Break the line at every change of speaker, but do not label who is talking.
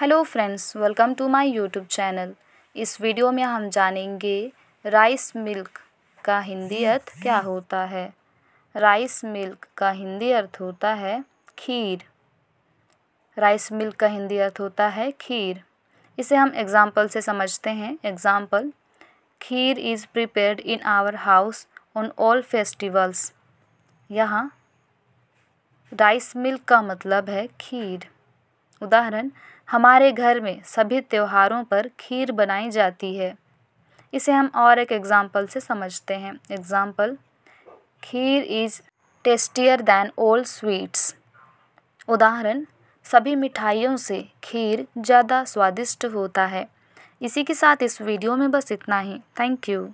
hello friends welcome to my YouTube channel इस video में हम जानेंगे राइस मिल्क का हिंदी अर्थ क्या होता है राइस मिल्क का हिंदी अर्थ होता है खीर राइस मिल्क का हिंदी अर्थ होता है खीर इसे हम एग्ज़ाम्पल से समझते हैं example kheer is prepared in our house on all festivals यहाँ राइस मिल्क का मतलब है खीर उदाहरण हमारे घर में सभी त्योहारों पर खीर बनाई जाती है इसे हम और एक एग्ज़ाम्पल से समझते हैं example kheer is tastier than old sweets उदाहरण सभी मिठाइयों से खीर ज़्यादा स्वादिष्ट होता है इसी के साथ इस वीडियो में बस इतना ही थैंक यू